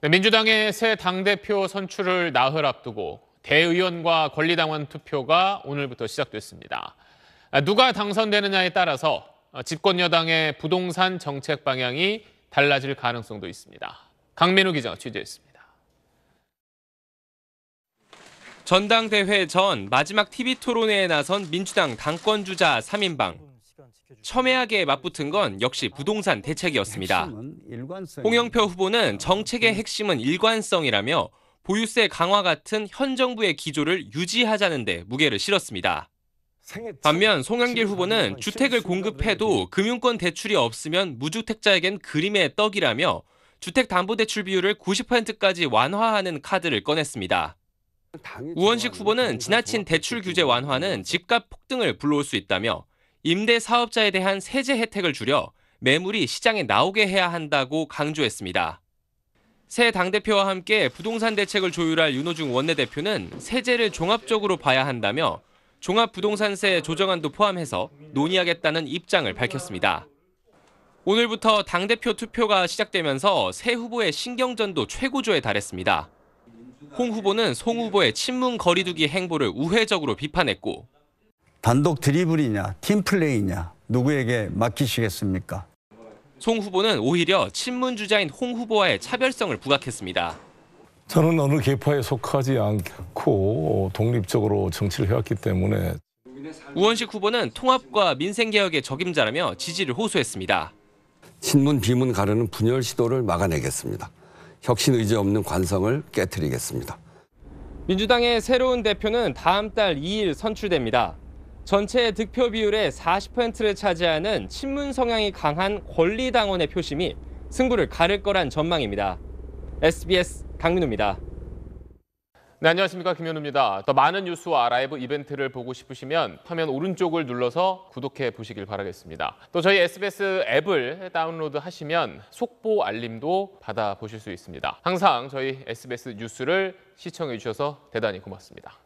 네, 민주당의 새 당대표 선출을 나흘 앞두고 대의원과 권리당원 투표가 오늘부터 시작됐습니다. 아, 누가 당선되느냐에 따라서 어, 집권여당의 부동산 정책 방향이 달라질 가능성도 있습니다. 강민우 기자 취재했습니다. 전당대회 전 마지막 TV 토론회에 나선 민주당 당권주자 3인방. 첨예하게 맞붙은 건 역시 부동산 대책이었습니다. 홍영표 후보는 정책의 핵심은 일관성이라며 보유세 강화 같은 현 정부의 기조를 유지하자는 데 무게를 실었습니다. 반면 송영길 후보는 주택을 공급해도 금융권 대출이 없으면 무주택자에겐 그림의 떡이라며 주택담보대출 비율을 90%까지 완화하는 카드를 꺼냈습니다. 우원식 후보는 지나친 대출 규제 완화는 집값 폭등을 불러올 수 있다며 임대 사업자에 대한 세제 혜택을 줄여 매물이 시장에 나오게 해야 한다고 강조했습니다. 새 당대표와 함께 부동산 대책을 조율할 윤호중 원내대표는 세제를 종합적으로 봐야 한다며 종합부동산세 조정안도 포함해서 논의하겠다는 입장을 밝혔습니다. 오늘부터 당대표 투표가 시작되면서 새 후보의 신경전도 최고조에 달했습니다. 홍 후보는 송 후보의 친문 거리두기 행보를 우회적으로 비판했고 단독 드리블이냐 팀플레이냐 누구에게 맡기시겠습니까? 송 후보는 오히려 친문 주자인 홍 후보와의 차별성을 부각했습니다. 저는 어느 계파에 속하지 않고 독립적으로 정치를 해왔기 때문에 우원식 후보는 통합과 민생개혁의 적임자라며 지지를 호소했습니다. 친문 비문 가르는 분열 시도를 막아내겠습니다. 혁신 의지 없는 관성을 깨뜨리겠습니다. 민주당의 새로운 대표는 다음 달 2일 선출됩니다. 전체 득표 비율의 40%를 차지하는 친문 성향이 강한 권리당원의 표심이 승부를 가를 거란 전망입니다. SBS 강민우입니다. 네, 안녕하십니까 김현우입니다. 더 많은 뉴스와 라이브 이벤트를 보고 싶으시면 화면 오른쪽을 눌러서 구독해 보시길 바라겠습니다. 또 저희 SBS 앱을 다운로드 하시면 속보 알림도 받아보실 수 있습니다. 항상 저희 SBS 뉴스를 시청해 주셔서 대단히 고맙습니다.